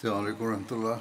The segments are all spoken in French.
Se oli Korintolaa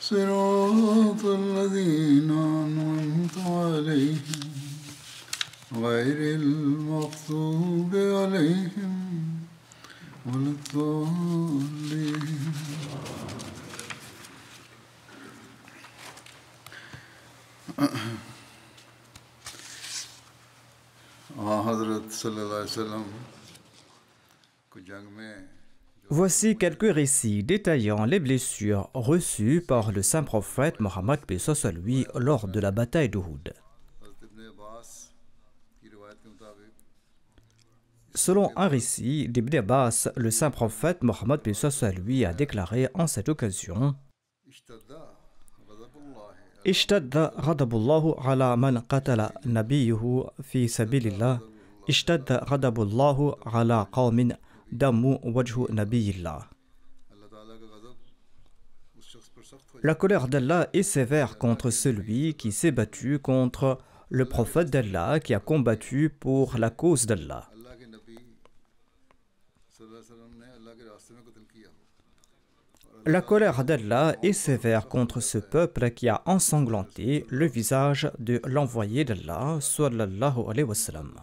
صراط الذين أنعمت عليهم عليهم غير المغضوب ولا الضالين حضرت صلی اللہ علیہ وسلم کو جنگ میں Voici quelques récits détaillant les blessures reçues par le saint prophète Mohammed lui lors de la bataille d'Uhud. Selon un récit d'Ibn Abbas, le saint prophète Mohammed lui a déclaré en cette occasion Ishtad ala man Wajhu La colère d'Allah est sévère contre celui qui s'est battu contre le prophète d'Allah qui a combattu pour la cause d'Allah. La colère d'Allah est sévère contre ce peuple qui a ensanglanté le visage de l'envoyé d'Allah, sallallahu alayhi wa sallam.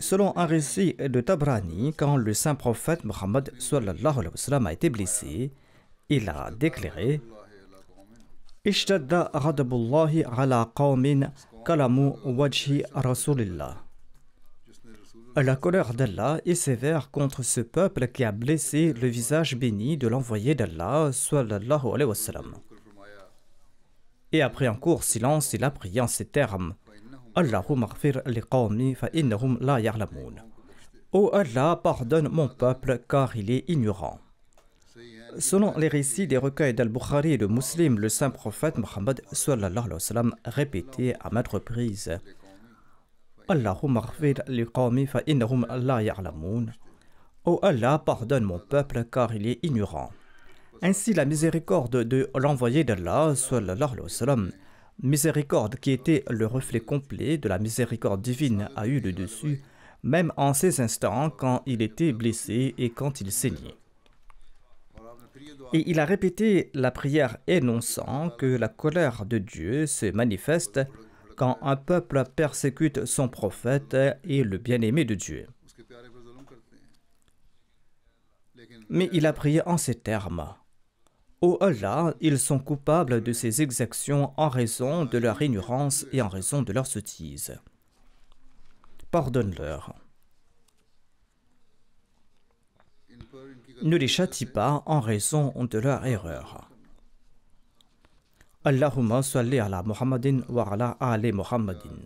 Selon un récit de Tabrani, quand le saint prophète Mohammed a été blessé, il a déclaré La colère d'Allah est sévère contre ce peuple qui a blessé le visage béni de l'envoyé d'Allah. Et après un court silence, il a prié en ces termes Allahu maghfir li qawmi fa innahum la ya'lamoun. Ô Allah, pardonne mon peuple car il est ignorant. Selon les récits des recueils d'Al-Bukhari et de Muslim, le saint prophète Muhammad sallam répétait à maintes reprises Allahum maghfir li qawmi fa innahum la ya'lamoun. Ô Allah, pardonne mon peuple car il est ignorant. Ainsi, la miséricorde de l'envoyé d'Allah, sallallahu alayhi wa sallam, Miséricorde qui était le reflet complet de la miséricorde divine a eu le dessus, même en ces instants quand il était blessé et quand il saignait. Et il a répété la prière énonçant que la colère de Dieu se manifeste quand un peuple persécute son prophète et le bien-aimé de Dieu. Mais il a prié en ces termes. « Oh Allah, ils sont coupables de ces exactions en raison de leur ignorance et en raison de leur sottise. Pardonne-leur. Ne les châtie pas en raison de leur erreur. Allahumma salli ala Muhammadin wa ala ali Muhammadin.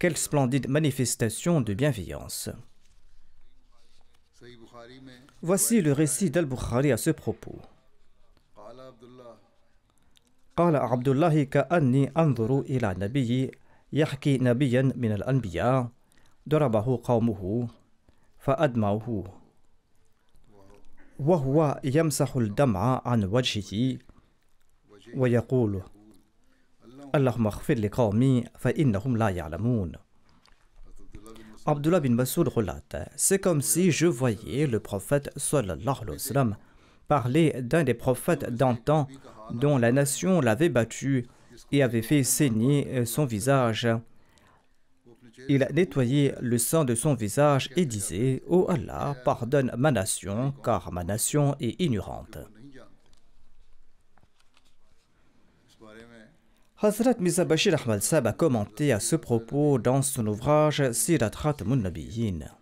Quelle splendide manifestation de bienveillance. Voici le récit d'Al-Bukhari à ce propos. قال عبد الله كأني أنظر إلى نبي يحكي نبيا من الأنبياء ضربه قومه فأدموه وهو يمسح الدمع عن وجهه ويقول اللهم اغفر لقومي فإنهم لا يعلمون Abdullah bin مسعود relate C'est comme si je voyais le prophète sallallahu alayhi wa sallam parlait d'un des prophètes d'antan dont la nation l'avait battu et avait fait saigner euh, son visage. Il nettoyait le sang de son visage et disait Ô oh Allah, pardonne ma nation, car ma nation est ignorante. Hazrat Mirza Ahmad Sab a commenté à ce propos dans son ouvrage Sirat Munnabiyin.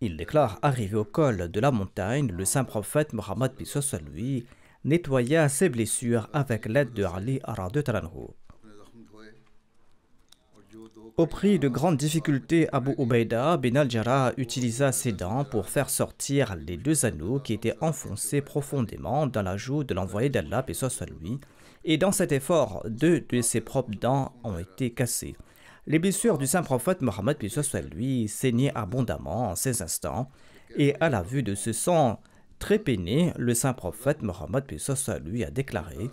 Il déclare arrivé au col de la montagne, le saint prophète Mohammed sur lui nettoya ses blessures avec l'aide de Ali Arad Au prix de grandes difficultés, Abu Ubaida bin al-Jarrah utilisa ses dents pour faire sortir les deux anneaux qui étaient enfoncés profondément dans la joue de l'envoyé d'Allah, soit lui, et dans cet effort, deux de ses propres dents ont été cassées. Les blessures du saint prophète Mohammed soit lui saignaient abondamment en ces instants, et à la vue de ce sang très peiné, le saint prophète Mohammed soit lui a déclaré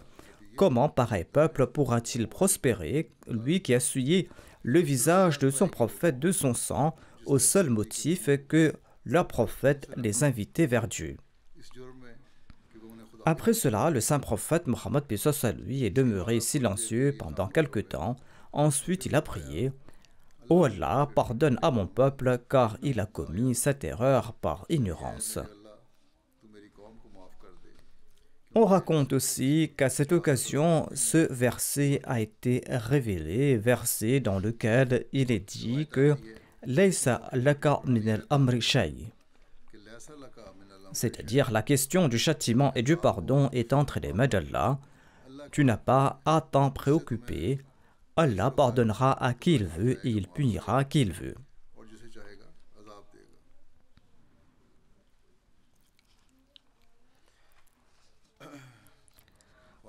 Comment pareil peuple pourra-t-il prospérer, lui qui a souillé le visage de son prophète de son sang, au seul motif que leur prophète les invitait vers Dieu Après cela, le saint prophète Mohammed lui est demeuré silencieux pendant quelque temps Ensuite, il a prié oh Allah, pardonne à mon peuple, car il a commis cette erreur par ignorance. On raconte aussi qu'à cette occasion, ce verset a été révélé, verset dans lequel il est dit que amri c'est-à-dire la question du châtiment et du pardon est entre les mains d'Allah. Tu n'as pas à t'en préoccuper Allah pardonnera à qui il veut et il punira à qui il veut.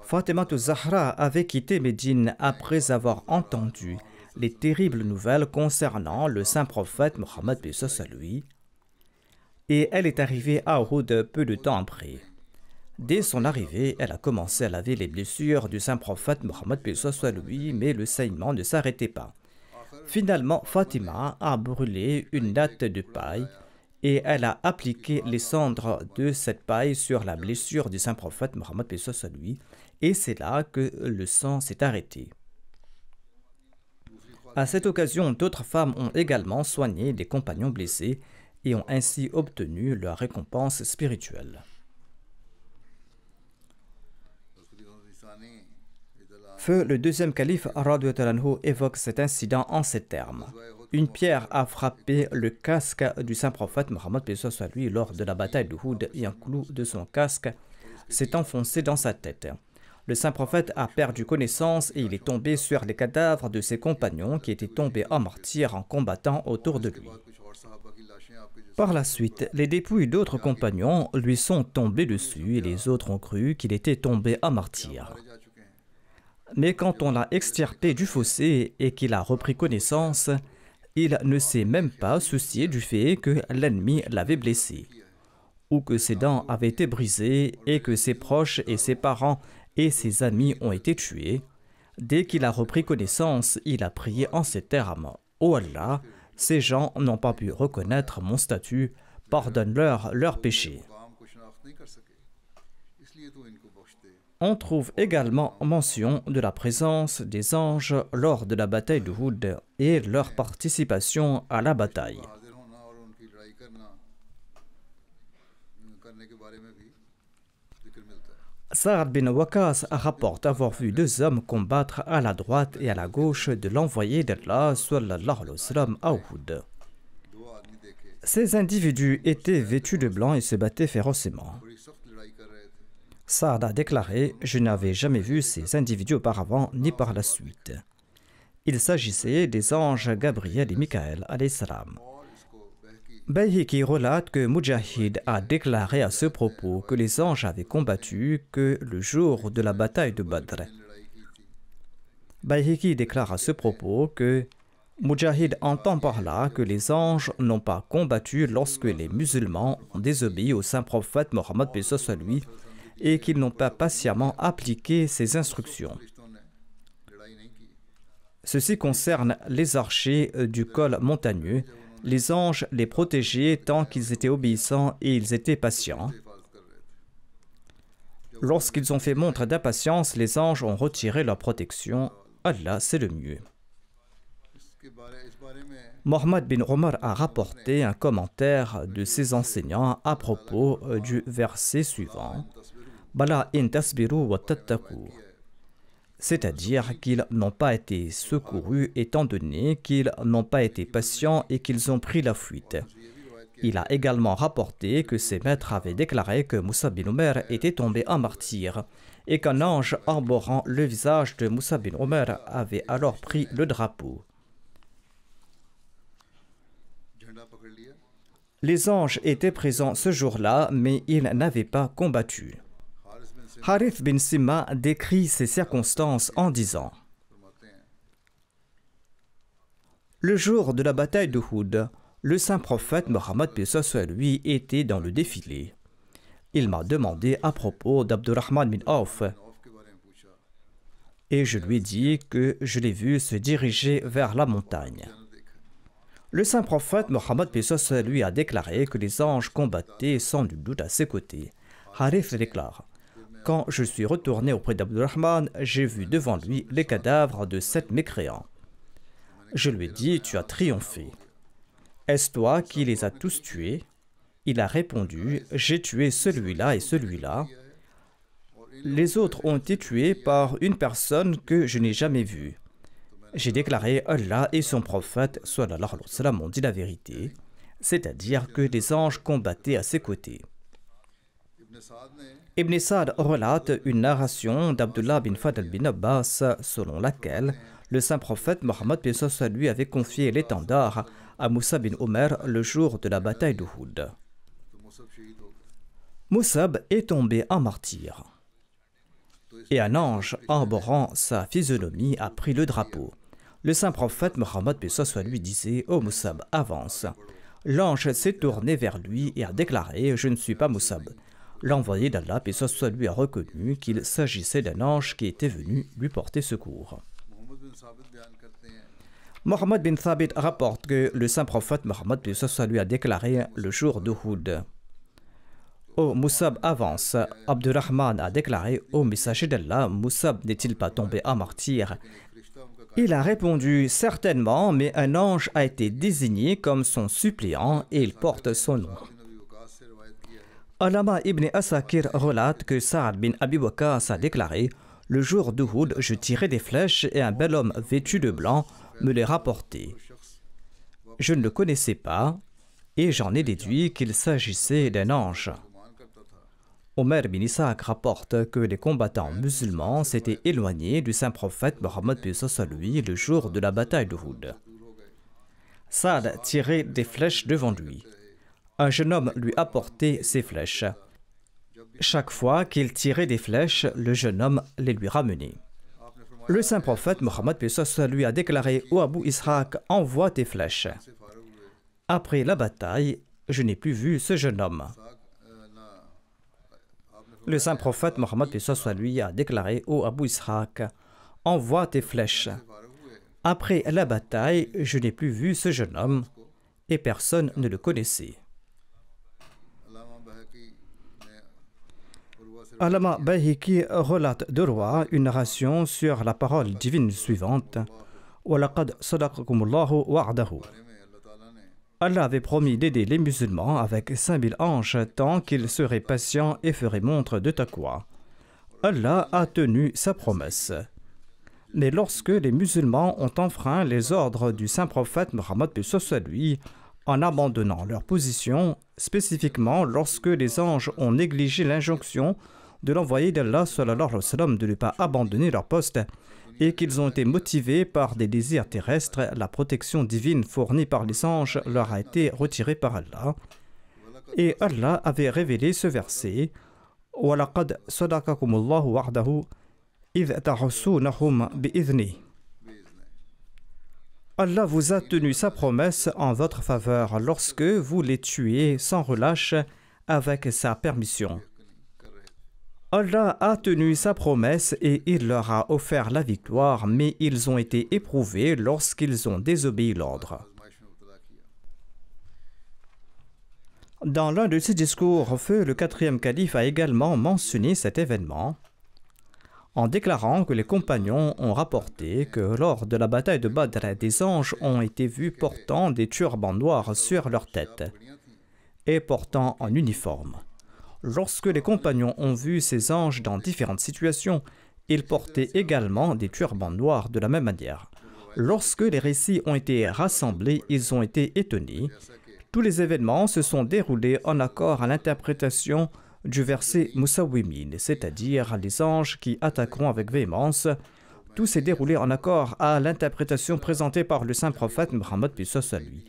Fatima Zahra avait quitté Médine après avoir entendu les terribles nouvelles concernant le saint prophète Mohammed lui, et elle est arrivée à Oud peu de temps après. Dès son arrivée, elle a commencé à laver les blessures du saint prophète Mohammed soit lui, mais le saignement ne s'arrêtait pas. Finalement, Fatima a brûlé une natte de paille et elle a appliqué les cendres de cette paille sur la blessure du saint prophète Mohammed lui, et c'est là que le sang s'est arrêté. À cette occasion, d'autres femmes ont également soigné des compagnons blessés et ont ainsi obtenu leur récompense spirituelle. le deuxième calife évoque cet incident en ces termes. Une pierre a frappé le casque du saint prophète Mohammed soit lui lors de la bataille de Houd et un clou de son casque s'est enfoncé dans sa tête. Le saint prophète a perdu connaissance et il est tombé sur les cadavres de ses compagnons qui étaient tombés en martyr en combattant autour de lui. Par la suite, les dépouilles d'autres compagnons lui sont tombées dessus et les autres ont cru qu'il était tombé en martyr mais quand on l'a extirpé du fossé et qu'il a repris connaissance, il ne s'est même pas soucié du fait que l'ennemi l'avait blessé, ou que ses dents avaient été brisées et que ses proches et ses parents et ses amis ont été tués. Dès qu'il a repris connaissance, il a prié en ces termes oh Allah, ces gens n'ont pas pu reconnaître mon statut, pardonne-leur leur péché on trouve également mention de la présence des anges lors de la bataille de Houd et leur participation à la bataille. Saad bin Wakas rapporte avoir vu deux hommes combattre à la droite et à la gauche de l'envoyé d'Allah à Oud. Ces individus étaient vêtus de blanc et se battaient férocement. Saad a déclaré Je n'avais jamais vu ces individus auparavant ni par la suite. Il s'agissait des anges Gabriel et Michael. salam. Bayhiki relate que Mujahid a déclaré à ce propos que les anges avaient combattu que le jour de la bataille de Badr. Bayhiki déclare à ce propos que Mujahid entend par là que les anges n'ont pas combattu lorsque les musulmans ont désobéi au saint prophète Mohammed lui et qu'ils n'ont pas patiemment appliqué ces instructions. Ceci concerne les archers euh, du col montagneux, les anges les protégeaient tant qu'ils étaient obéissants et ils étaient patients. Lorsqu'ils ont fait montre d'impatience, les anges ont retiré leur protection. Allah, c'est le mieux. Mohammed bin Omar a rapporté un commentaire de ses enseignants à propos euh, du verset suivant. Bala C'est-à-dire qu'ils n'ont pas été secourus étant donné qu'ils n'ont pas été patients et qu'ils ont pris la fuite. Il a également rapporté que ses maîtres avaient déclaré que Moussa bin Omer était tombé en martyr et qu'un ange arborant le visage de Moussa bin Omer avait alors pris le drapeau. Les anges étaient présents ce jour-là, mais ils n'avaient pas combattu. Harith bin Sima décrit ces circonstances en disant Le jour de la bataille de Houd, le saint prophète Mohammed soit lui était dans le défilé. Il m'a demandé à propos d'Abdurrahman bin Auf. Et je lui ai dit que je l'ai vu se diriger vers la montagne. Le saint prophète Mohammed lui a déclaré que les anges combattaient sans du doute à ses côtés. Harith déclare quand je suis retourné auprès Rahman, j'ai vu devant lui les cadavres de sept mécréants. Je lui ai dit, tu as triomphé. Est-ce toi qui les as tous tués Il a répondu, j'ai tué celui-là et celui-là. Les autres ont été tués par une personne que je n'ai jamais vue. J'ai déclaré, Allah et son prophète, sallallahu alayhi wa sallam, ont dit la vérité, c'est-à-dire que des anges combattaient à ses côtés. Ibn Sa'd relate une narration d'Abdullah bin Fadl bin Abbas selon laquelle le saint prophète Mohammed lui avait confié l'étendard à Moussa bin Omer le jour de la bataille Houd. Moussab est tombé en martyr. Et un ange, arborant sa physionomie, a pris le drapeau. Le saint prophète Mohammed lui disait oh Moussab, avance. L'ange s'est tourné vers lui et a déclaré Je ne suis pas Moussab l'envoyé d'Allah, et lui, a reconnu qu'il s'agissait d'un ange qui était venu lui porter secours. Mohammed bin Thabit rapporte que le saint prophète Mohammed lui a déclaré le jour de Houd. Oh Moussab avance, Abdurrahman a déclaré au messager d'Allah, Moussab n'est-il pas tombé à martyr Il a répondu certainement, mais un ange a été désigné comme son suppléant et il porte son nom. Alama ibn Asakir relate que Saad bin Abi a déclaré Le jour d'Uhud, je tirais des flèches et un bel homme vêtu de blanc me les rapportait. Je ne le connaissais pas et j'en ai déduit qu'il s'agissait d'un ange. Omer bin Isaac rapporte que les combattants musulmans s'étaient éloignés du saint prophète Mohammed lui le jour de la bataille d'Uhud. Saad tirait des flèches devant lui un jeune homme lui apportait ses flèches. Chaque fois qu'il tirait des flèches, le jeune homme les lui ramenait. Le saint prophète Mohammed lui a déclaré Ô Abu Israq, envoie tes flèches. Après la bataille, je n'ai plus vu ce jeune homme. Le saint prophète Mohammed lui a déclaré Ô Abu Israq, envoie tes flèches. Après la bataille, je n'ai plus vu ce jeune homme et personne ne le connaissait. Alama Bahiki relate de roi une narration sur la parole divine suivante Allah avait promis d'aider les musulmans avec 5000 anges tant qu'ils seraient patients et feraient montre de taqwa. Allah a tenu sa promesse. Mais lorsque les musulmans ont enfreint les ordres du saint prophète Muhammad, lui, en abandonnant leur position, spécifiquement lorsque les anges ont négligé l'injonction de l'envoyer d'Allah de ne pas abandonner leur poste et qu'ils ont été motivés par des désirs terrestres, la protection divine fournie par les anges leur a été retirée par Allah. Et Allah avait révélé ce verset Allah vous a tenu sa promesse en votre faveur lorsque vous les tuez sans relâche avec sa permission. Allah a tenu sa promesse et il leur a offert la victoire, mais ils ont été éprouvés lorsqu'ils ont désobéi l'ordre. Dans l'un de ses discours, le quatrième calife, a également mentionné cet événement en déclarant que les compagnons ont rapporté que lors de la bataille de Badr, des anges ont été vus portant des turbans noirs sur leur tête et portant en uniforme. Lorsque les compagnons ont vu ces anges dans différentes situations, ils portaient également des turbans noirs de la même manière. Lorsque les récits ont été rassemblés, ils ont été étonnés. Tous les événements se sont déroulés en accord à l'interprétation du verset Moussawimin, c'est-à-dire les anges qui attaqueront avec véhémence. Tout s'est déroulé en accord à l'interprétation présentée par le saint prophète Mohammed lui.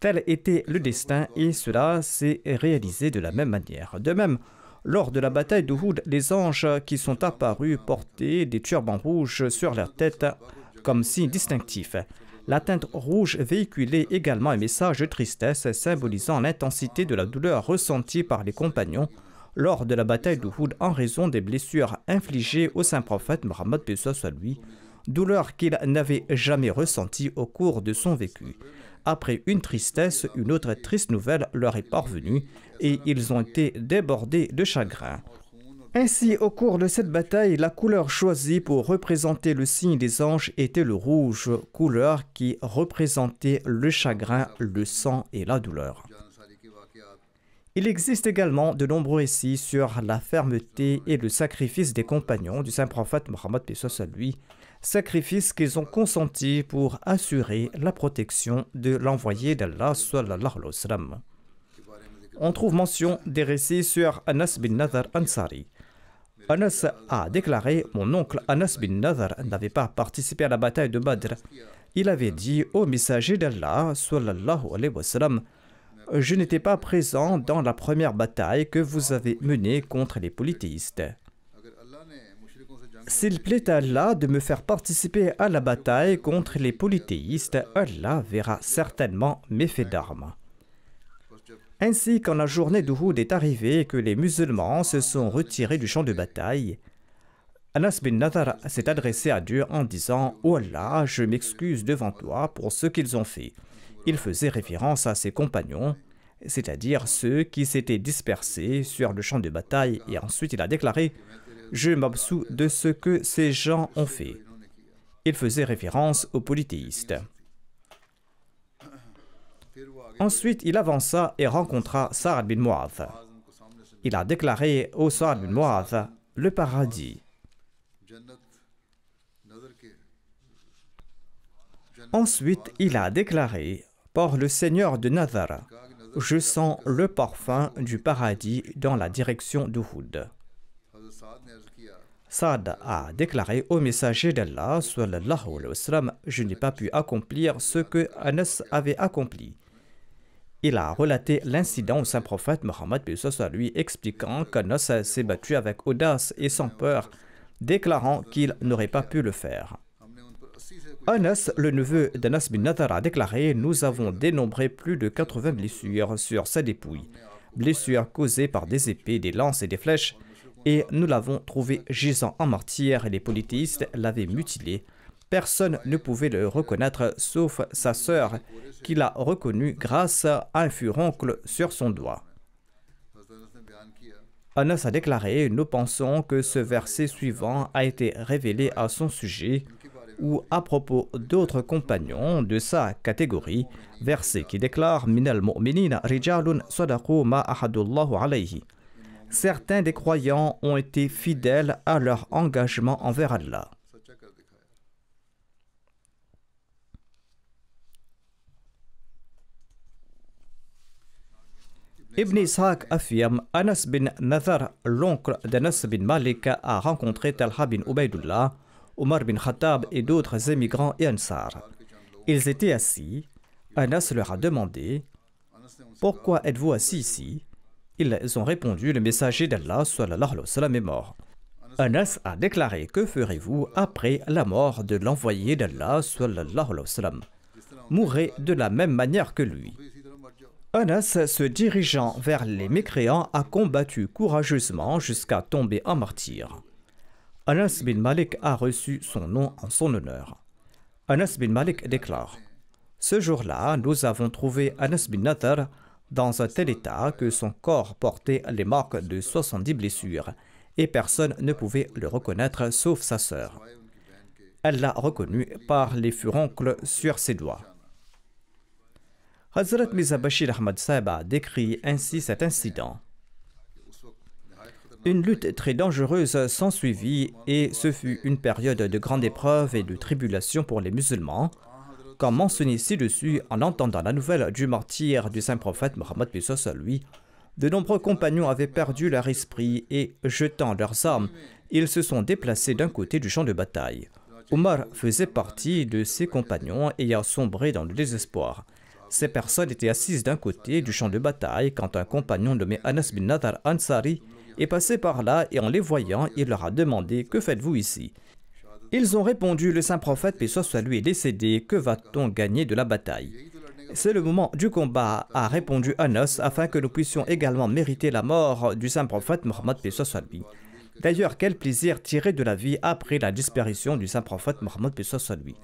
Tel était le destin et cela s'est réalisé de la même manière. De même, lors de la bataille Houd, les anges qui sont apparus portaient des turbans rouges sur leur tête comme signe distinctif. La teinte rouge véhiculait également un message de tristesse symbolisant l'intensité de la douleur ressentie par les compagnons lors de la bataille Houd en raison des blessures infligées au saint prophète Mohammed lui, douleur qu'il n'avait jamais ressentie au cours de son vécu. Après une tristesse, une autre triste nouvelle leur est parvenue et ils ont été débordés de chagrin. Ainsi, au cours de cette bataille, la couleur choisie pour représenter le signe des anges était le rouge, couleur qui représentait le chagrin, le sang et la douleur. Il existe également de nombreux récits sur la fermeté et le sacrifice des compagnons du saint prophète Mohammed lui, sacrifices qu'ils ont consentis pour assurer la protection de l'envoyé d'Allah sallallahu alayhi wa sallam. On trouve mention des récits sur Anas bin Nadar Ansari. Anas a déclaré Mon oncle Anas bin Nadar n'avait pas participé à la bataille de Badr. Il avait dit au messager d'Allah sallallahu alayhi wa sallam, je n'étais pas présent dans la première bataille que vous avez menée contre les polythéistes. S'il plaît à Allah de me faire participer à la bataille contre les polythéistes, Allah verra certainement mes faits d'armes. Ainsi, quand la journée Houd est arrivée et que les musulmans se sont retirés du champ de bataille, Anas bin Nadar s'est adressé à Dieu en disant oh Allah, je m'excuse devant toi pour ce qu'ils ont fait. Il faisait référence à ses compagnons, c'est-à-dire ceux qui s'étaient dispersés sur le champ de bataille, et ensuite il a déclaré je m'absous de ce que ces gens ont fait. Il faisait référence aux polythéistes. Ensuite, il avança et rencontra Sa'ad bin Mu'adh. Il a déclaré au Sa'ad bin Mu'adh le paradis. Ensuite, il a déclaré Par le Seigneur de Nazar, je sens le parfum du paradis dans la direction d'Uhud. Saad a déclaré au messager d'Allah, je n'ai pas pu accomplir ce que Anas avait accompli. Il a relaté l'incident au saint prophète Mohammed lui expliquant qu'Anas s'est battu avec audace et sans peur, déclarant qu'il n'aurait pas pu le faire. Anas, le neveu d'Anas bin Nadar, a déclaré Nous avons dénombré plus de 80 blessures sur sa dépouille, blessures causées par des épées, des lances et des flèches et nous l'avons trouvé gisant en mortière et les polythéistes l'avaient mutilé. Personne ne pouvait le reconnaître sauf sa sœur, qui l'a reconnu grâce à un furoncle sur son doigt. Anas a déclaré Nous pensons que ce verset suivant a été révélé à son sujet ou à propos d'autres compagnons de sa catégorie, verset qui déclare Minal mu'minina rijalun ma alayhi certains des croyants ont été fidèles à leur engagement envers Allah. Ibn Ishaq affirme Anas bin Nathar, l'oncle d'Anas bin Malik, a rencontré Talha bin Ubaidullah, Omar bin Khattab et d'autres émigrants et Ansar. Ils étaient assis. Anas leur a demandé Pourquoi êtes-vous assis ici ils ont répondu Le messager d'Allah sallallahu alayhi wa sallam est mort. Anas a déclaré Que ferez-vous après la mort de l'envoyé d'Allah sallallahu alayhi wa sallam Mourrez de la même manière que lui. Anas, se dirigeant vers les mécréants, a combattu courageusement jusqu'à tomber en martyr. Anas bin Malik a reçu son nom en son honneur. Anas bin Malik déclare Ce jour-là, nous avons trouvé Anas bin Natar dans un tel état que son corps portait les marques de 70 blessures et personne ne pouvait le reconnaître sauf sa sœur. Elle l'a reconnu par les furoncles sur ses doigts. Hazrat Mizabashir Ahmad décrit ainsi cet incident. Une lutte très dangereuse s'ensuivit et ce fut une période de grande épreuve et de tribulation pour les musulmans comme mentionné ci-dessus en entendant la nouvelle du martyr du Saint-Prophète Mohammed Bissos lui, de nombreux compagnons avaient perdu leur esprit et, jetant leurs armes, ils se sont déplacés d'un côté du champ de bataille. Omar faisait partie de ses compagnons ayant sombré dans le désespoir. Ces personnes étaient assises d'un côté du champ de bataille quand un compagnon nommé Anas bin Nadar Ansari est passé par là et en les voyant, il leur a demandé Que faites-vous ici ils ont répondu, le saint prophète, paix soit, lui, est décédé, que va-t-on gagner de la bataille C'est le moment du combat, a répondu Anas, afin que nous puissions également mériter la mort du saint prophète Mohammed, paix lui. D'ailleurs, quel plaisir tirer de la vie après la disparition du saint prophète Mohammed, paix soit, lui.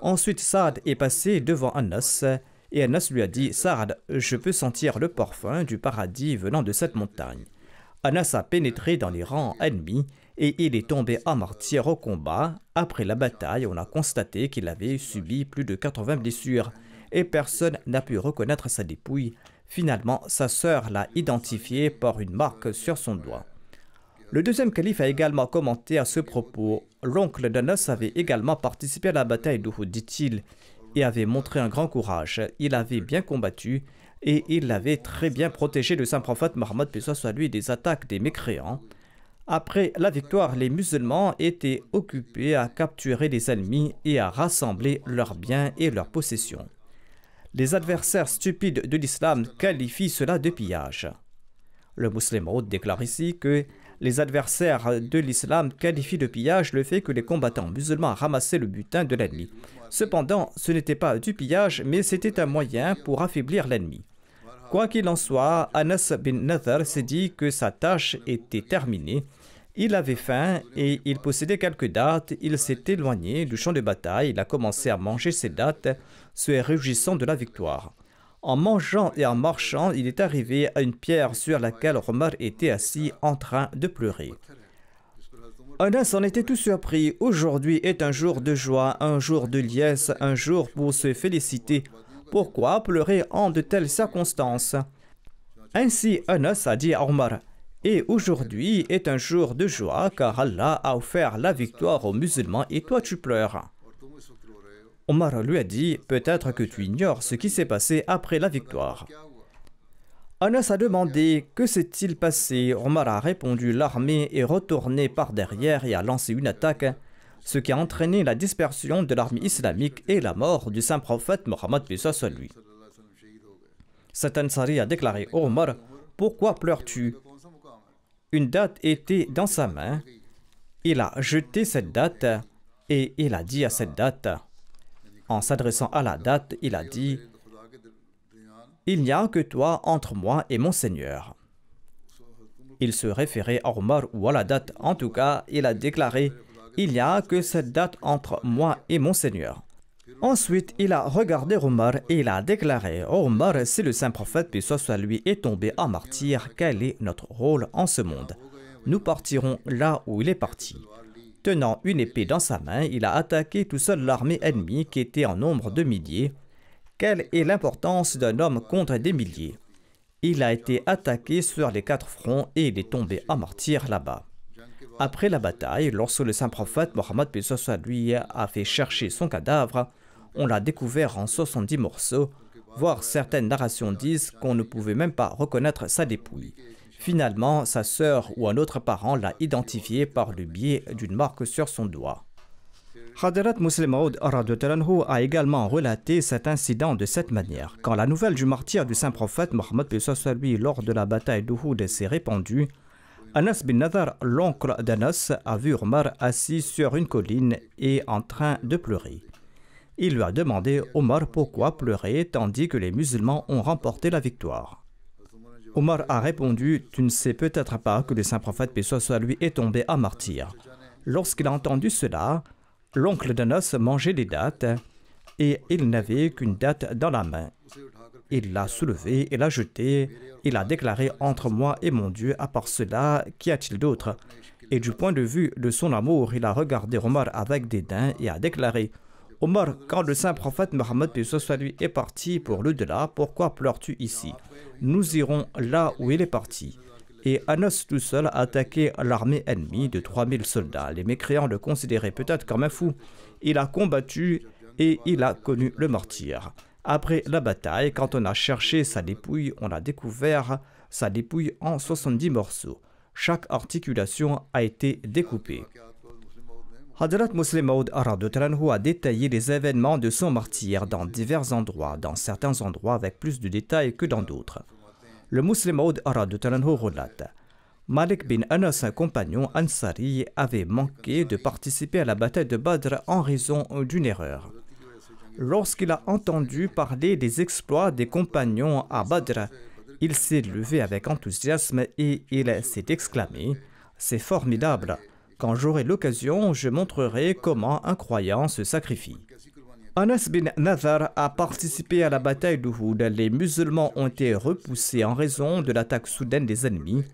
Ensuite, Saad est passé devant Anas, et Anas lui a dit, Saad, je peux sentir le parfum du paradis venant de cette montagne. Anas a pénétré dans les rangs ennemis, et il est tombé à martyr au combat. Après la bataille, on a constaté qu'il avait subi plus de 80 blessures et personne n'a pu reconnaître sa dépouille. Finalement, sa sœur l'a identifié par une marque sur son doigt. Le deuxième calife a également commenté à ce propos. L'oncle d'Anas avait également participé à la bataille d'Uhud, dit-il, et avait montré un grand courage. Il avait bien combattu et il avait très bien protégé le saint prophète ce soit lui, des attaques des mécréants. Après la victoire, les musulmans étaient occupés à capturer les ennemis et à rassembler leurs biens et leurs possessions. Les adversaires stupides de l'islam qualifient cela de pillage. Le musulman déclare ici que les adversaires de l'islam qualifient de pillage le fait que les combattants musulmans ramassaient le butin de l'ennemi. Cependant, ce n'était pas du pillage, mais c'était un moyen pour affaiblir l'ennemi. Quoi qu'il en soit, Anas bin Nathar s'est dit que sa tâche était terminée. Il avait faim et il possédait quelques dates. Il s'est éloigné du champ de bataille. Il a commencé à manger ses dates, se réjouissant de la victoire. En mangeant et en marchant, il est arrivé à une pierre sur laquelle Omar était assis en train de pleurer. Anas en était tout surpris. Aujourd'hui est un jour de joie, un jour de liesse, un jour pour se féliciter, pourquoi pleurer en de telles circonstances Ainsi, Anas a dit à Omar Et aujourd'hui est un jour de joie car Allah a offert la victoire aux musulmans et toi tu pleures. Omar lui a dit Peut-être que tu ignores ce qui s'est passé après la victoire. Anas a demandé Que s'est-il passé Omar a répondu L'armée est retournée par derrière et a lancé une attaque ce qui a entraîné la dispersion de l'armée islamique et la mort du saint prophète Mohammed lui. Cet Ansari a déclaré au Omar Pourquoi pleures-tu Une date était dans sa main. Il a jeté cette date et il a dit à cette date En s'adressant à la date, il a dit Il n'y a que toi entre moi et mon Seigneur. Il se référait à Omar ou à la date. En tout cas, il a déclaré il n'y a que cette date entre moi et mon Seigneur. Ensuite, il a regardé Omar et il a déclaré oh Omar, si le saint prophète, puis soit soit lui, est tombé en martyr, quel est notre rôle en ce monde Nous partirons là où il est parti. Tenant une épée dans sa main, il a attaqué tout seul l'armée ennemie qui était en nombre de milliers. Quelle est l'importance d'un homme contre des milliers Il a été attaqué sur les quatre fronts et il est tombé en martyr là-bas. Après la bataille, lorsque le saint prophète Mohammed lui a fait chercher son cadavre, on l'a découvert en 70 morceaux, voire certaines narrations disent qu'on ne pouvait même pas reconnaître sa dépouille. Finalement, sa sœur ou un autre parent l'a identifié par le biais d'une marque sur son doigt. Hadrat Muslim Aoud a également relaté cet incident de cette manière. Quand la nouvelle du martyr du saint prophète Mohammed lui lors de la bataille d'Uhud s'est répandue, Anas bin Nadar, l'oncle d'Anas, a vu Omar assis sur une colline et en train de pleurer. Il lui a demandé Omar pourquoi pleurer tandis que les musulmans ont remporté la victoire. Omar a répondu Tu ne sais peut-être pas que le saint prophète Pessoa soit lui est tombé à martyr. Lorsqu'il a entendu cela, l'oncle d'Anas mangeait des dattes et il n'avait qu'une date dans la main. Il l'a soulevé, il l'a jeté, il a déclaré entre moi et mon Dieu, à part cela, qu'y a-t-il d'autre Et du point de vue de son amour, il a regardé Omar avec dédain et a déclaré Omar, quand le saint prophète Mohammed lui est parti pour le delà pourquoi pleures-tu ici Nous irons là où il est parti. Et Anas tout seul a attaqué l'armée ennemie de 3000 soldats. Les mécréants le considéraient peut-être comme un fou. Il a combattu et il a connu le martyr. Après la bataille, quand on a cherché sa dépouille, on a découvert sa dépouille en 70 morceaux. Chaque articulation a été découpée. Hadrat Muslim Maud a détaillé les événements de son martyr dans divers endroits, dans certains endroits avec plus de détails que dans d'autres. Le Muslim Maud relate Malik bin Anas, un compagnon Ansari, avait manqué de participer à la bataille de Badr en raison d'une erreur lorsqu'il a entendu parler des exploits des compagnons à Badr. Il s'est levé avec enthousiasme et il s'est exclamé C'est formidable. Quand j'aurai l'occasion, je montrerai comment un croyant se sacrifie. Anas bin Nazar a participé à la bataille d'Uhud. Les musulmans ont été repoussés en raison de l'attaque soudaine des ennemis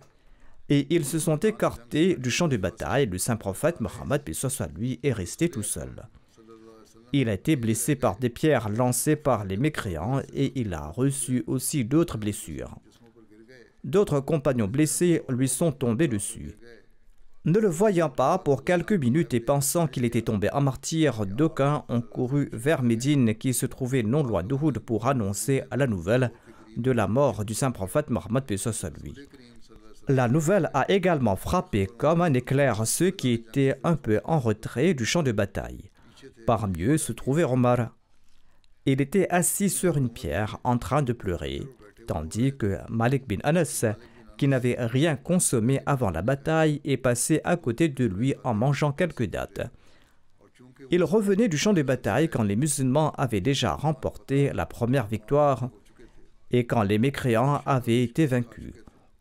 et ils se sont écartés du champ de bataille. Le saint prophète Mohammed lui est resté tout seul. Il a été blessé par des pierres lancées par les mécréants et il a reçu aussi d'autres blessures. D'autres compagnons blessés lui sont tombés dessus. Ne le voyant pas pour quelques minutes et pensant qu'il était tombé en martyr, d'aucuns ont couru vers Médine qui se trouvait non loin Houd pour annoncer la nouvelle de la mort du saint prophète Mohammed lui. La nouvelle a également frappé comme un éclair ceux qui étaient un peu en retrait du champ de bataille. Parmi eux se trouvait Omar. Il était assis sur une pierre en train de pleurer, tandis que Malik bin Anas, qui n'avait rien consommé avant la bataille, est passé à côté de lui en mangeant quelques dates. Il revenait du champ de bataille quand les musulmans avaient déjà remporté la première victoire et quand les mécréants avaient été vaincus.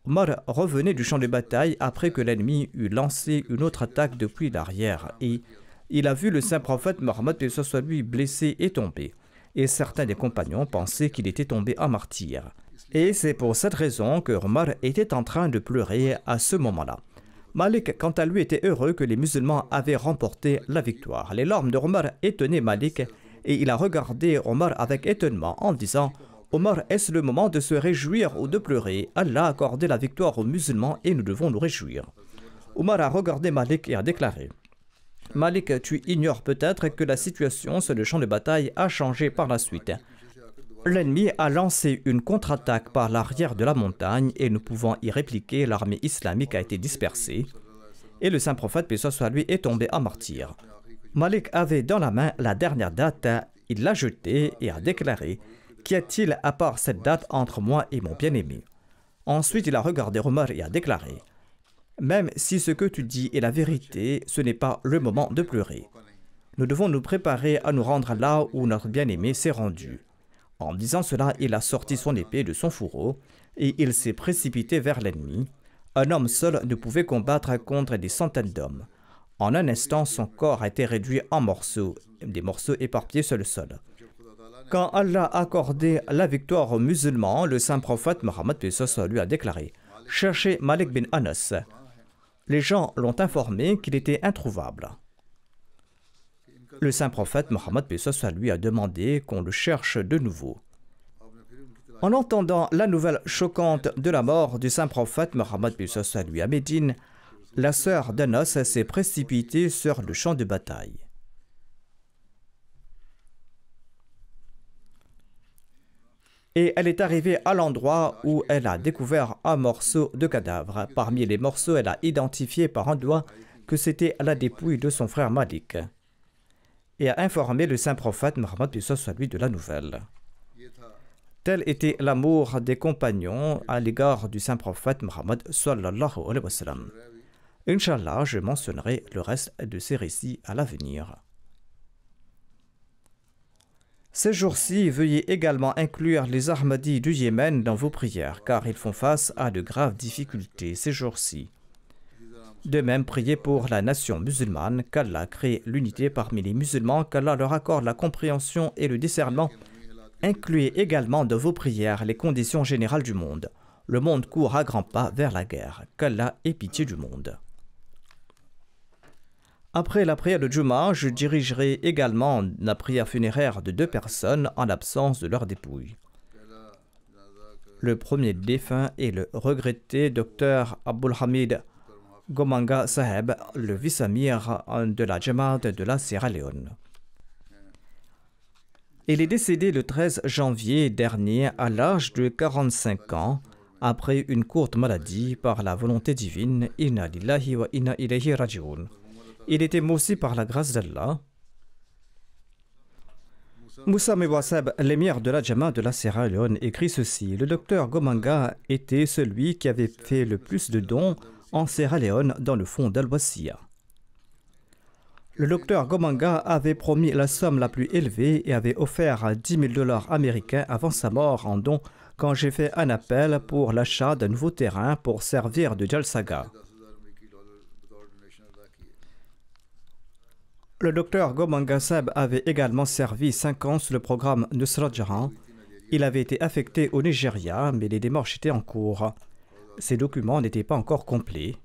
Omar revenait du champ de bataille après que l'ennemi eut lancé une autre attaque depuis l'arrière et il a vu le saint prophète Mohammed soit lui blessé et tombé, et certains des compagnons pensaient qu'il était tombé en martyr. Et c'est pour cette raison que Omar était en train de pleurer à ce moment-là. Malik, quant à lui, était heureux que les musulmans avaient remporté la victoire. Les larmes de Omar étonnaient Malik et il a regardé Omar avec étonnement en disant Omar, est-ce le moment de se réjouir ou de pleurer Allah a accordé la victoire aux musulmans et nous devons nous réjouir. Omar a regardé Malik et a déclaré Malik, tu ignores peut-être que la situation sur le champ de bataille a changé par la suite. L'ennemi a lancé une contre-attaque par l'arrière de la montagne et nous pouvant y répliquer, l'armée islamique a été dispersée et le saint prophète, paix soit lui, est tombé à martyr. Malik avait dans la main la dernière date, il l'a jetée et a déclaré Qu'y a-t-il à part cette date entre moi et mon bien-aimé Ensuite, il a regardé Omar et a déclaré même si ce que tu dis est la vérité, ce n'est pas le moment de pleurer. Nous devons nous préparer à nous rendre là où notre bien-aimé s'est rendu. En disant cela, il a sorti son épée de son fourreau et il s'est précipité vers l'ennemi. Un homme seul ne pouvait combattre contre des centaines d'hommes. En un instant, son corps a été réduit en morceaux, des morceaux éparpillés sur le sol. Quand Allah a accordé la victoire aux musulmans, le saint prophète Mohammed lui a déclaré Cherchez Malik bin Anas les gens l'ont informé qu'il était introuvable. Le saint prophète Mohammed Pesos lui a demandé qu'on le cherche de nouveau. En entendant la nouvelle choquante de la mort du saint prophète Mohammed Pesos lui à Médine, la sœur d'Anas s'est précipitée sur le champ de bataille. et elle est arrivée à l'endroit où elle a découvert un morceau de cadavre. Parmi les morceaux, elle a identifié par un doigt que c'était la dépouille de son frère Malik et a informé le saint prophète Mohammed lui de la nouvelle. Tel était l'amour des compagnons à l'égard du saint prophète Mohammed sallallahu alayhi wa Inch'Allah, je mentionnerai le reste de ces récits à l'avenir. Ces jours-ci, veuillez également inclure les Ahmadis du Yémen dans vos prières, car ils font face à de graves difficultés ces jours-ci. De même, priez pour la nation musulmane, qu'Allah crée l'unité parmi les musulmans, qu'Allah leur accorde la compréhension et le discernement. Incluez également dans vos prières les conditions générales du monde. Le monde court à grands pas vers la guerre. Qu'Allah ait pitié du monde. Après la prière de Juma, je dirigerai également la prière funéraire de deux personnes en l'absence de leur dépouille. Le premier défunt est le regretté docteur Hamid Gomanga Saheb, le vice-amir de la Jamaat de la Sierra Leone. Il est décédé le 13 janvier dernier à l'âge de 45 ans après une courte maladie par la volonté divine. Inna lillahi wa inna ilayhi raji'un. Il était moussé par la grâce d'Allah. Moussa Mewaseb, l'émir de la Jama de la Sierra Leone, écrit ceci Le docteur Gomanga était celui qui avait fait le plus de dons en Sierra Leone dans le fond dal Le docteur Gomanga avait promis la somme la plus élevée et avait offert 10 000 dollars américains avant sa mort en don quand j'ai fait un appel pour l'achat d'un nouveau terrain pour servir de Saga. Le docteur Gomangasab avait également servi cinq ans sous le programme Nusrat Il avait été affecté au Nigeria, mais les démarches étaient en cours. Ses documents n'étaient pas encore complets.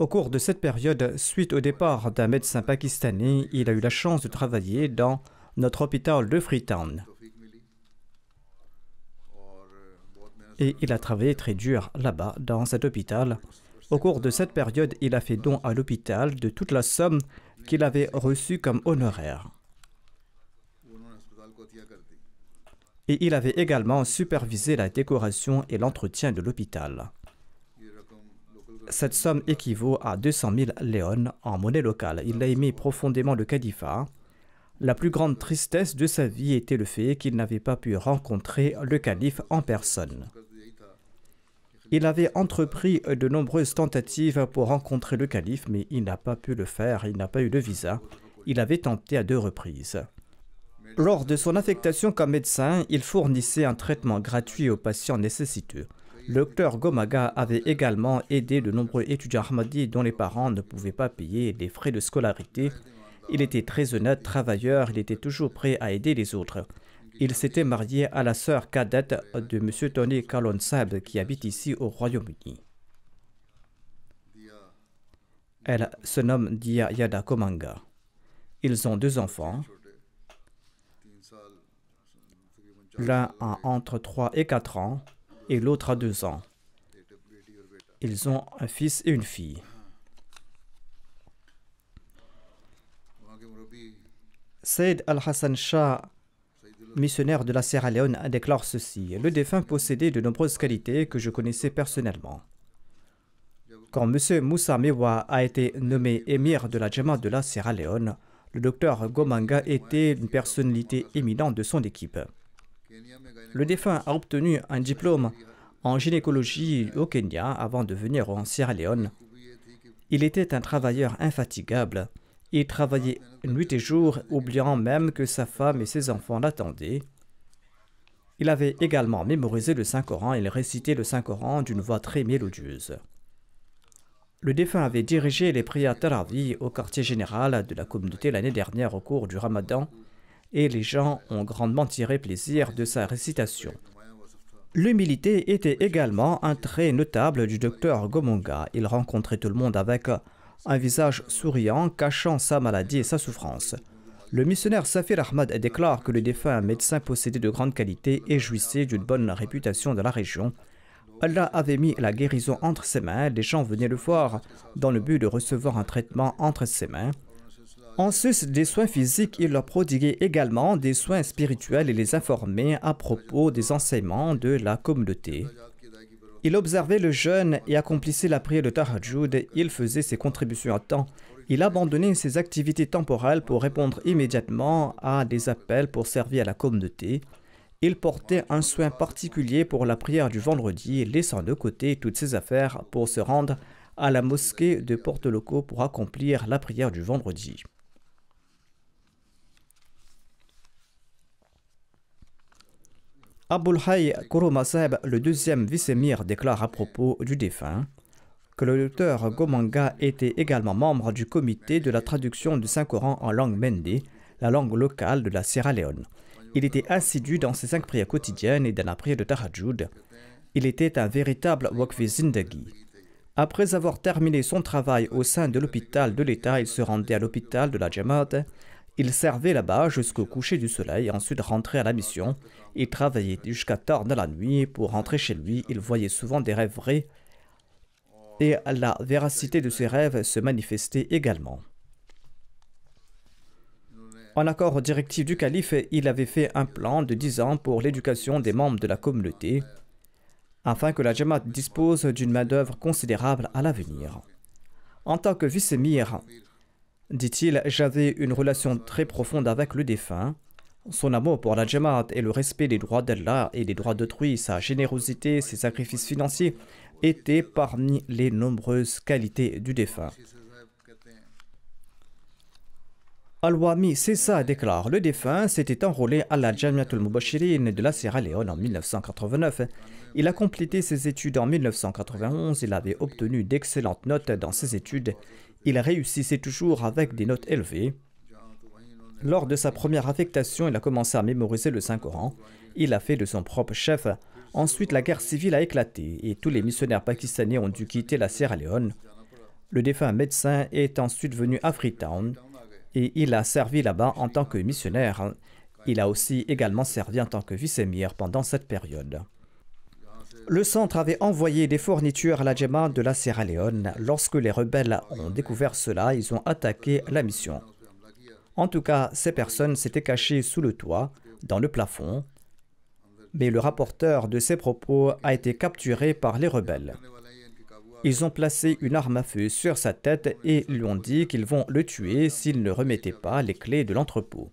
Au cours de cette période, suite au départ d'un médecin pakistanais, il a eu la chance de travailler dans notre hôpital de Freetown. Et il a travaillé très dur là-bas, dans cet hôpital. Au cours de cette période, il a fait don à l'hôpital de toute la somme qu'il avait reçue comme honoraire. Et il avait également supervisé la décoration et l'entretien de l'hôpital. Cette somme équivaut à 200 000 léones en monnaie locale. Il a aimé profondément le califat. La plus grande tristesse de sa vie était le fait qu'il n'avait pas pu rencontrer le calife en personne. Il avait entrepris euh, de nombreuses tentatives pour rencontrer le calife, mais il n'a pas pu le faire, il n'a pas eu de visa. Il avait tenté à deux reprises. Lors de son affectation comme médecin, il fournissait un traitement gratuit aux patients nécessiteux. Le docteur Gomaga avait également aidé de nombreux étudiants ahmadis dont les parents ne pouvaient pas payer les frais de scolarité. Il était très honnête, travailleur, il était toujours prêt à aider les autres. Il s'était marié à la sœur cadette de M. Tony Kalon qui habite ici au Royaume-Uni. Elle se nomme Dia Yada Komanga. Ils ont deux enfants. L'un a entre 3 et 4 ans et l'autre a 2 ans. Ils ont un fils et une fille. Said Al-Hassan Shah missionnaire de la Sierra Leone, déclare ceci Le défunt possédait de nombreuses qualités que je connaissais personnellement. Quand M. Moussa Mewa a été nommé émir de la Jama de la Sierra Leone, le docteur Gomanga était une personnalité éminente de son équipe. Le défunt a obtenu un diplôme en gynécologie au Kenya avant de venir en Sierra Leone. Il était un travailleur infatigable il travaillait nuit et jour, oubliant même que sa femme et ses enfants l'attendaient. Il avait également mémorisé le Saint-Coran et il récitait le Saint-Coran d'une voix très mélodieuse. Le défunt avait dirigé les prières Taravih au quartier général de la communauté l'année dernière au cours du Ramadan et les gens ont grandement tiré plaisir de sa récitation. L'humilité était également un trait notable du docteur Gomonga. Il rencontrait tout le monde avec un visage souriant cachant sa maladie et sa souffrance. Le missionnaire Safir Ahmad déclare que le défunt, médecin possédait de grandes qualités et jouissait d'une bonne réputation dans la région, Allah avait mis la guérison entre ses mains, les gens venaient le voir dans le but de recevoir un traitement entre ses mains. En sus des soins physiques, il leur prodiguait également des soins spirituels et les informait à propos des enseignements de la communauté. Il observait le jeûne et accomplissait la prière de Tahajjud. Il faisait ses contributions à temps. Il abandonnait ses activités temporelles pour répondre immédiatement à des appels pour servir à la communauté. Il portait un soin particulier pour la prière du vendredi, laissant de côté toutes ses affaires pour se rendre à la mosquée de Porte-Loco pour accomplir la prière du vendredi. Abul-Hayy Aboulhaï Kouroumaseb, le deuxième vice déclare à propos du défunt que le docteur Gomanga était également membre du comité de la traduction du Saint-Coran en langue mende, la langue locale de la Sierra Leone. Il était assidu dans ses cinq prières quotidiennes et dans la prière de Tahajjud. Il était un véritable Wakfi Zindagi. Après avoir terminé son travail au sein de l'hôpital de l'État, il se rendait à l'hôpital de la Jamaat il servait là-bas jusqu'au coucher du soleil ensuite rentrait à la mission. Il travaillait jusqu'à tard dans la nuit. Pour rentrer chez lui, il voyait souvent des rêves vrais et la véracité de ses rêves se manifestait également. En accord aux directives du calife, il avait fait un plan de 10 ans pour l'éducation des membres de la communauté, afin que la Jamaat dispose d'une main-d'œuvre considérable à l'avenir. En tant que vice-émir, Dit-il, j'avais une relation très profonde avec le défunt. Son amour pour la Jamaat et le respect des droits d'Allah et des droits d'autrui, sa générosité, ses sacrifices financiers étaient parmi les nombreuses qualités du défunt. al Sessa déclare Le défunt s'était enrôlé à la Jamiatul Mubashirin de la Sierra Leone en 1989. Il a complété ses études en 1991 il avait obtenu d'excellentes notes dans ses études il réussissait toujours avec des notes élevées. Lors de sa première affectation, il a commencé à mémoriser le Saint-Coran. Il a fait de son propre chef. Ensuite, la guerre civile a éclaté et tous les missionnaires pakistanais ont dû quitter la Sierra Leone. Le défunt médecin est ensuite venu à Freetown et il a servi là-bas en tant que missionnaire. Il a aussi également servi en tant que vice-émir pendant cette période. Le centre avait envoyé des fournitures à la Djemma de la Sierra Leone. Lorsque les rebelles ont découvert cela, ils ont attaqué la mission. En tout cas, ces personnes s'étaient cachées sous le toit, dans le plafond, mais le rapporteur de ces propos a été capturé par les rebelles. Ils ont placé une arme à feu sur sa tête et lui ont dit qu'ils vont le tuer s'il ne remettait pas les clés de l'entrepôt.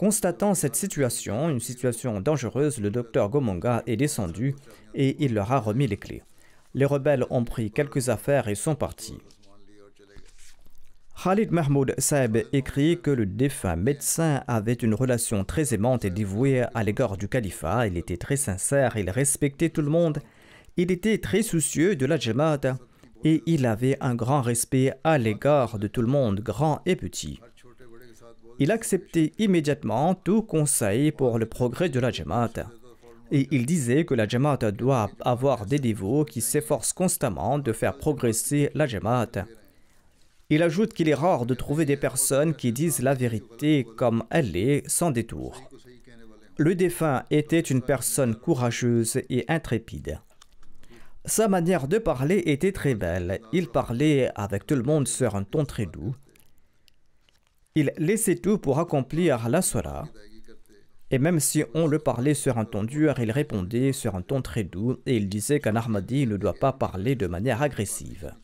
Constatant cette situation, une situation dangereuse, le docteur Gomonga est descendu et il leur a remis les clés. Les rebelles ont pris quelques affaires et sont partis. Khalid Mahmoud Saeb écrit que le défunt médecin avait une relation très aimante et dévouée à l'égard du califat. Il était très sincère, il respectait tout le monde. Il était très soucieux de la Jamaat et il avait un grand respect à l'égard de tout le monde, grand et petit. Il acceptait immédiatement tout conseil pour le progrès de la Jamaat. Et il disait que la Jamaat doit avoir des dévots qui s'efforcent constamment de faire progresser la Jamaat. Il ajoute qu'il est rare de trouver des personnes qui disent la vérité comme elle est, sans détour. Le défunt était une personne courageuse et intrépide. Sa manière de parler était très belle. Il parlait avec tout le monde sur un ton très doux. Il laissait tout pour accomplir la surah Et même si on le parlait sur un ton dur, il répondait sur un ton très doux et il disait qu'un armadi ne doit pas parler de manière agressive.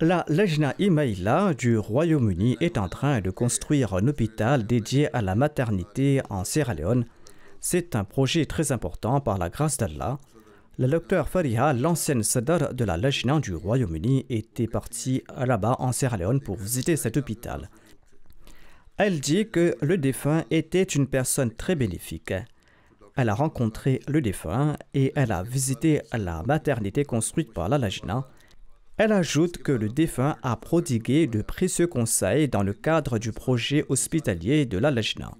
La Lajna Imaïla du Royaume-Uni est en train de construire un hôpital dédié à la maternité en Sierra Leone. C'est un projet très important par la grâce d'Allah la docteur Fariha, l'ancienne sadar de la Lajna du Royaume-Uni, était partie là-bas en Sierra Leone pour visiter cet hôpital. Elle dit que le défunt était une personne très bénéfique. Elle a rencontré le défunt et elle a visité la maternité construite par la Lajna. Elle ajoute que le défunt a prodigué de précieux conseils dans le cadre du projet hospitalier de la Lajna.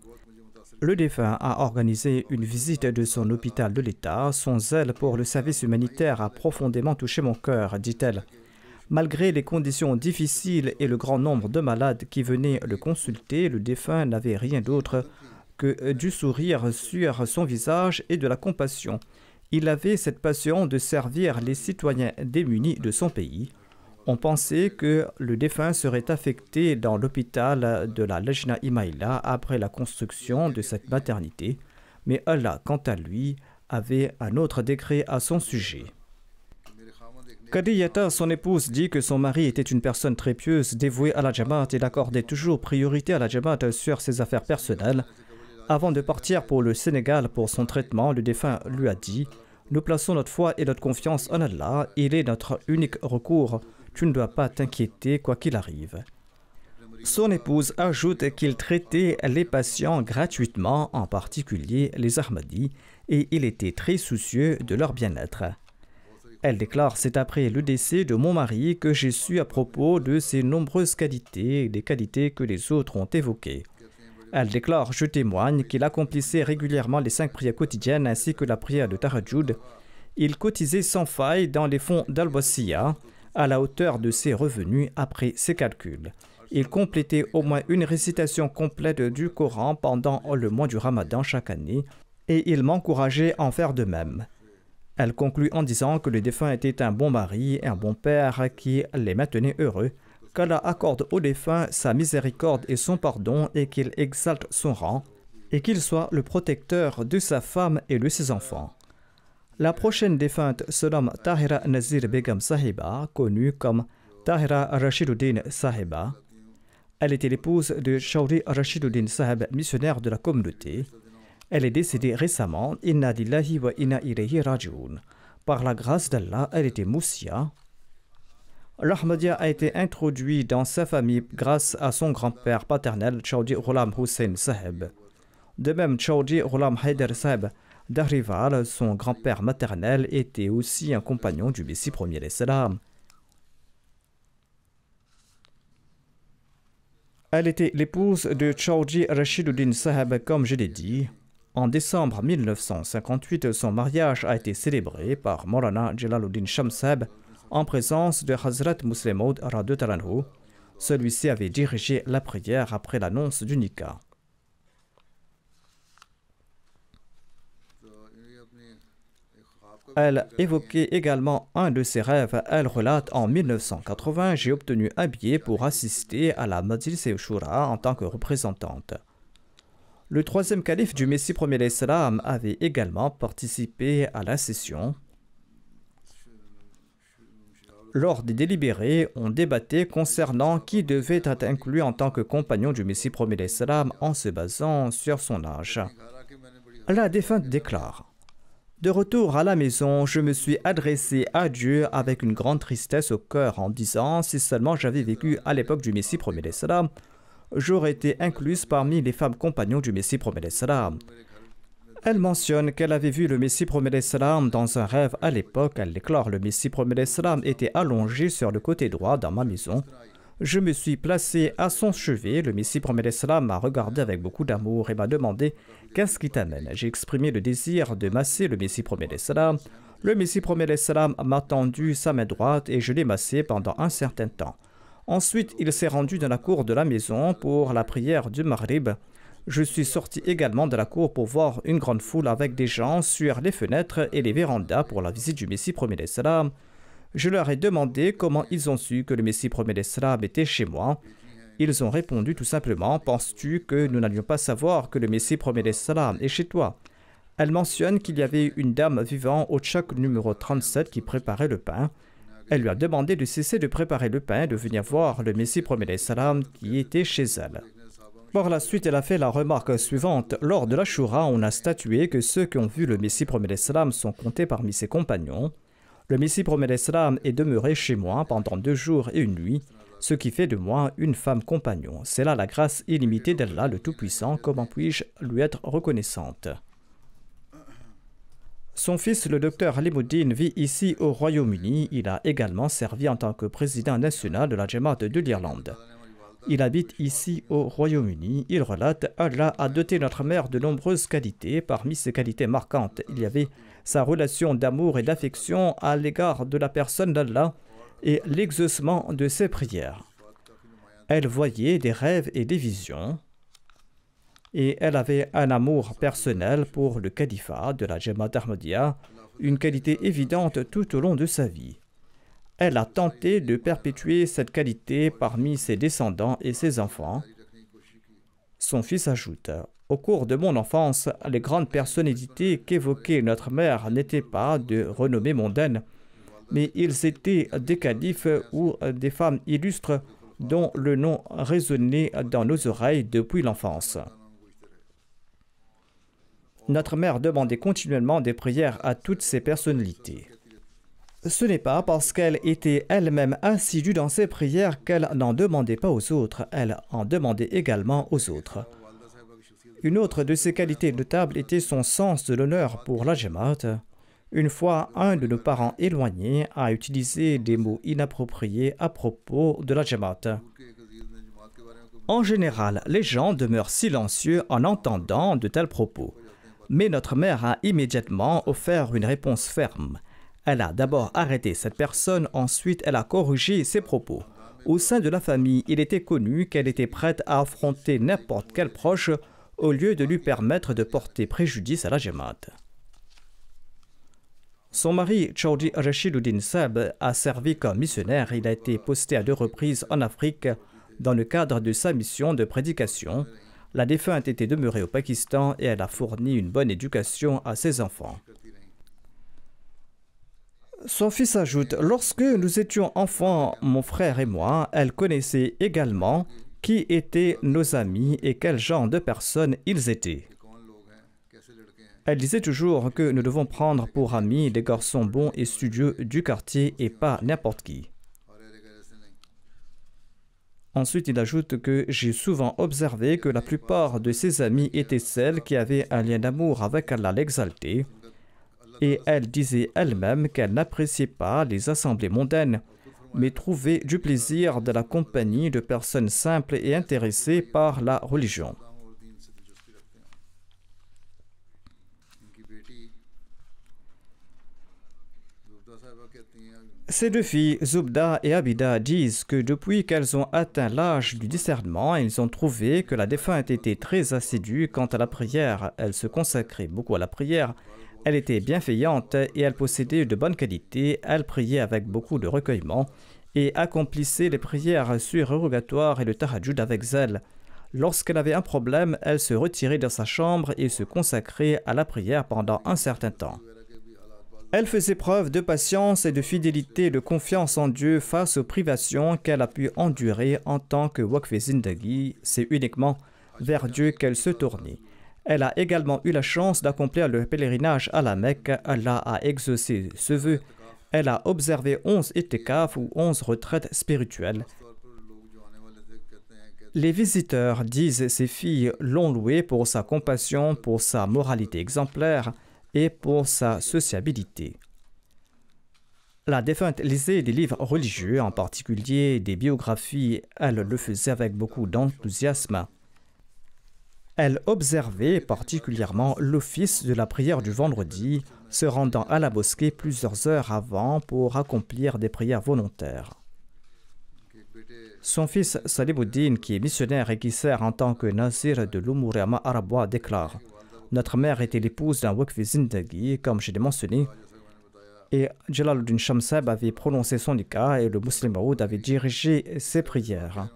Le défunt a organisé une visite de son hôpital de l'État. Son zèle pour le service humanitaire a profondément touché mon cœur, dit-elle. Malgré les conditions difficiles et le grand nombre de malades qui venaient le consulter, le défunt n'avait rien d'autre que du sourire sur son visage et de la compassion. Il avait cette passion de servir les citoyens démunis de son pays on pensait que le défunt serait affecté dans l'hôpital de la Lajna Imaïla après la construction de cette maternité, mais Allah, quant à lui, avait un autre décret à son sujet. Kadiyata, son épouse, dit que son mari était une personne très pieuse, dévouée à la Jamaat et accordait toujours priorité à la Jamaat sur ses affaires personnelles. Avant de partir pour le Sénégal pour son traitement, le défunt lui a dit Nous plaçons notre foi et notre confiance en Allah, il est notre unique recours. Tu ne dois pas t'inquiéter quoi qu'il arrive. Son épouse ajoute qu'il traitait les patients gratuitement, en particulier les Ahmadis, et il était très soucieux de leur bien-être. Elle déclare C'est après le décès de mon mari que j'ai su à propos de ses nombreuses qualités, des qualités que les autres ont évoquées. Elle déclare Je témoigne qu'il accomplissait régulièrement les cinq prières quotidiennes ainsi que la prière de Tarajud. Il cotisait sans faille dans les fonds dal à la hauteur de ses revenus après ses calculs. Il complétait au moins une récitation complète du Coran pendant le mois du Ramadan chaque année et il m'encourageait à en faire de même. Elle conclut en disant que le défunt était un bon mari et un bon père qui les maintenait heureux, qu'Allah accorde au défunt sa miséricorde et son pardon et qu'il exalte son rang, et qu'il soit le protecteur de sa femme et de ses enfants. La prochaine défunte se nomme Tahira Nazir Begum Sahiba, connue comme Tahira Rashiduddin Sahiba. Elle était l'épouse de Chaudi Rashiduddin Sahib, missionnaire de la communauté. Elle est décédée récemment, inna dillahi wa inna ilayhi rajoun. Par la grâce d'Allah, elle était moussia. L'Ahmadiyya a été introduit dans sa famille grâce à son grand-père paternel, Chaudi Ghulam Hussein Sahib. De même, Chaudi Ghulam Haider Sahib Darival, son grand-père maternel, était aussi un compagnon du Messie premier des Elle était l'épouse de Chaudhry Rashiduddin Sahab, comme je l'ai dit. En décembre 1958, son mariage a été célébré par Morana Jalaluddin Shamsab en présence de Hazrat Musleh Maud Celui-ci avait dirigé la prière après l'annonce du Nika. Elle évoquait également un de ses rêves. Elle relate en 1980, j'ai obtenu un billet pour assister à la Mazil Seushura en tant que représentante. Le troisième calife du Messie premier avait également participé à la session. Lors des délibérés, on débattait concernant qui devait être inclus en tant que compagnon du Messie premier l'islam en se basant sur son âge. La défunte déclare de retour à la maison, je me suis adressé à Dieu avec une grande tristesse au cœur en disant si seulement j'avais vécu à l'époque du Messie premier j'aurais été incluse parmi les femmes compagnons du Messie premier Elle mentionne qu'elle avait vu le Messie premier dans un rêve à l'époque. Elle déclare le Messie premier était allongé sur le côté droit dans ma maison je me suis placé à son chevet. Le Messie premier Salam m'a regardé avec beaucoup d'amour et m'a demandé Qu'est-ce qui t'amène J'ai exprimé le désir de masser le Messie premier Salam. Le Messie Promet Salam m'a tendu sa main droite et je l'ai massé pendant un certain temps. Ensuite, il s'est rendu dans la cour de la maison pour la prière du Marib. Je suis sorti également de la cour pour voir une grande foule avec des gens sur les fenêtres et les vérandas pour la visite du Messie Promet Salam. Je leur ai demandé comment ils ont su que le Messie promet l'Islam était chez moi. Ils ont répondu tout simplement Penses-tu que nous n'allions pas savoir que le Messie promet Salam est chez toi Elle mentionne qu'il y avait une dame vivant au tchak numéro 37 qui préparait le pain. Elle lui a demandé de cesser de préparer le pain et de venir voir le Messie promet Salam qui était chez elle. Par la suite, elle a fait la remarque suivante. Lors de la Shura, on a statué que ceux qui ont vu le Messie promet l'Islam sont comptés parmi ses compagnons. Le Messie promet l'Islam est demeuré chez moi pendant deux jours et une nuit, ce qui fait de moi une femme compagnon. C'est là la grâce illimitée d'Allah le Tout-Puissant, comment puis-je lui être reconnaissante son fils, le docteur Limoudine, vit ici au Royaume-Uni. Il a également servi en tant que président national de la Jamaat de l'Irlande. Il habite ici au Royaume-Uni. Il relate Allah a doté notre mère de nombreuses qualités. Parmi ces qualités marquantes, il y avait sa relation d'amour et d'affection à l'égard de la personne d'Allah et l'exaucement de ses prières. Elle voyait des rêves et des visions et elle avait un amour personnel pour le califat de la Jemma Ahmadiyya, une qualité évidente tout au long de sa vie. Elle a tenté de perpétuer cette qualité parmi ses descendants et ses enfants. Son fils ajoute au cours de mon enfance, les grandes personnalités qu'évoquait notre mère n'étaient pas de renommée mondaine, mais ils étaient des califes ou des femmes illustres dont le nom résonnait dans nos oreilles depuis l'enfance. Notre mère demandait continuellement des prières à toutes ces personnalités. Ce n'est pas parce qu'elle était elle-même assidue dans ses prières qu'elle n'en demandait pas aux autres, elle en demandait également aux autres. Une autre de ses qualités notables était son sens de l'honneur pour la Jamaat. Une fois, un de nos parents éloignés a utilisé des mots inappropriés à propos de la Jamaat. En général, les gens demeurent silencieux en entendant de tels propos. Mais notre mère a immédiatement offert une réponse ferme. Elle a d'abord arrêté cette personne, ensuite elle a corrigé ses propos. Au sein de la famille, il était connu qu'elle était prête à affronter n'importe quel proche au lieu de lui permettre de porter préjudice à la Jamaat. Son mari, Chaudhry Rashiduddin Seb, a servi comme missionnaire. Il a été posté à deux reprises en Afrique dans le cadre de sa mission de prédication. La défunte était demeurée au Pakistan et elle a fourni une bonne éducation à ses enfants. Son fils ajoute Lorsque nous étions enfants, mon frère et moi, elle connaissait également qui étaient nos amis et quel genre de personnes ils étaient. Elle disait toujours que nous devons prendre pour amis des garçons bons et studieux du quartier et pas n'importe qui. Ensuite, il ajoute que j'ai souvent observé que la plupart de ses amis étaient celles qui avaient un lien d'amour avec Allah l'exalté, et elle disait elle-même qu'elle n'appréciait pas les assemblées mondaines mais trouver du plaisir de la compagnie de personnes simples et intéressées par la religion. Ces deux filles, Zubda et Abida, disent que depuis qu'elles ont atteint l'âge du discernement, elles ont trouvé que la défunte était très assidue quant à la prière. Elle se consacrait beaucoup à la prière elle était bienveillante et elle possédait de bonnes qualités, elle priait avec beaucoup de recueillement et accomplissait les prières surérogatoires et le tahajjud avec zèle. Lorsqu'elle avait un problème, elle se retirait dans sa chambre et se consacrait à la prière pendant un certain temps. Elle faisait preuve de patience et de fidélité et de confiance en Dieu face aux privations qu'elle a pu endurer en tant que Wakfe Zindagi. C'est uniquement vers Dieu qu'elle se tournait. Elle a également eu la chance d'accomplir le pèlerinage à la Mecque. Elle a exaucé ce vœu. Elle a observé 11 itikaf ou 11 retraites spirituelles. Les visiteurs disent ses filles l'ont louée pour sa compassion, pour sa moralité exemplaire et pour sa sociabilité. La défunte lisait des livres religieux, en particulier des biographies. Elle le faisait avec beaucoup d'enthousiasme. Elle observait particulièrement l'office de la prière du vendredi, se rendant à la bosquée plusieurs heures avant pour accomplir des prières volontaires. Son fils Salibuddin, qui est missionnaire et qui sert en tant que nazir de l'Umurama arabois, déclare Notre mère était l'épouse d'un Wakfi comme je l'ai mentionné, et Jalaluddin Shamsab avait prononcé son nikah et le musulman avait dirigé ses prières.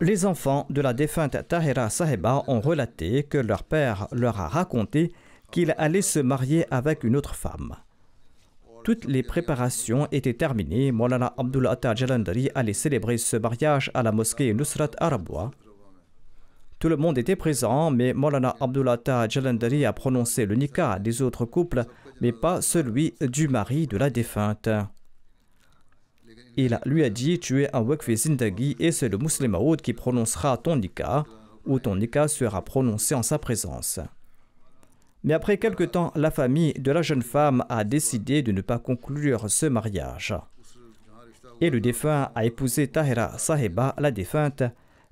Les enfants de la défunte Tahira Saheba ont relaté que leur père leur a raconté qu'il allait se marier avec une autre femme. Toutes les préparations étaient terminées. Molana Abdul Jalandari allait célébrer ce mariage à la mosquée Nusrat Arabwa. Tout le monde était présent, mais Molana Abdul Jalandari a prononcé le nika des autres couples, mais pas celui du mari de la défunte. Il lui a dit Tu es un Wakfi Zindagi et c'est le musulman qui prononcera ton nikah, ou ton nika sera prononcé en sa présence. Mais après quelque temps, la famille de la jeune femme a décidé de ne pas conclure ce mariage. Et le défunt a épousé Tahira Saheba, la défunte,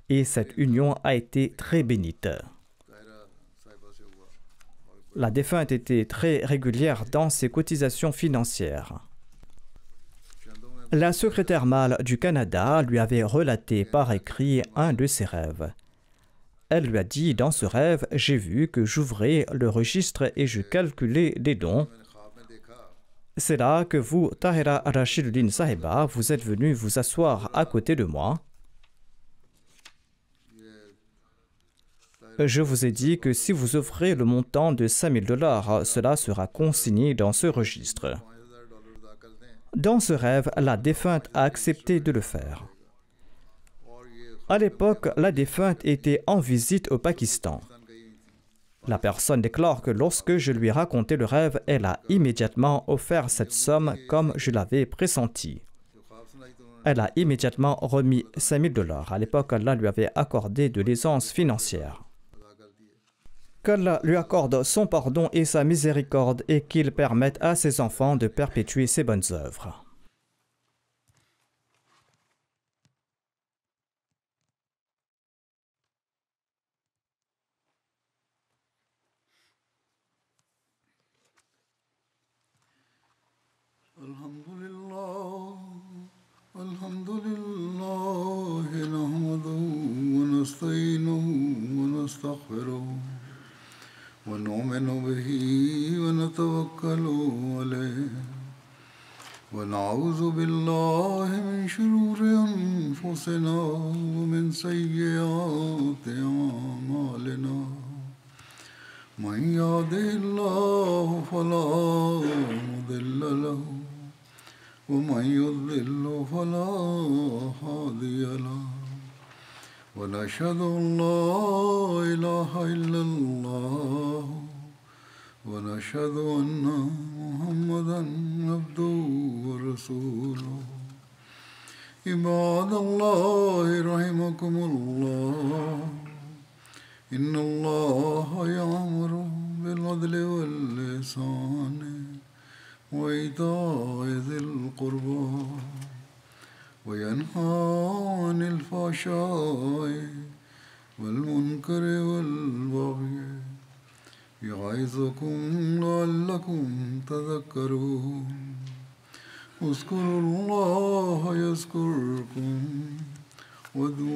et cette union a été très bénite. La défunte était très régulière dans ses cotisations financières. La secrétaire mâle du Canada lui avait relaté par écrit un de ses rêves. Elle lui a dit Dans ce rêve, j'ai vu que j'ouvrais le registre et je calculais des dons. C'est là que vous, Tahira Rashiduddin Sahiba, vous êtes venu vous asseoir à côté de moi. Je vous ai dit que si vous offrez le montant de 5000 dollars, cela sera consigné dans ce registre. Dans ce rêve, la défunte a accepté de le faire. À l'époque, la défunte était en visite au Pakistan. La personne déclare que lorsque je lui racontais le rêve, elle a immédiatement offert cette somme comme je l'avais pressenti. Elle a immédiatement remis 5000 dollars. À l'époque, elle lui avait accordé de l'aisance financière. Allah lui accorde son pardon et sa miséricorde et qu'il permette à ses enfants de perpétuer ses bonnes œuvres. اعوذ بالله من شرور أنفسنا ومن سيئات أعمالنا من يهد الله فلا مضل له ومن يضلل فلا هادي له ونشهد أن لا إله إلا الله ونشهد واذكروا الله يذكركم وادعوه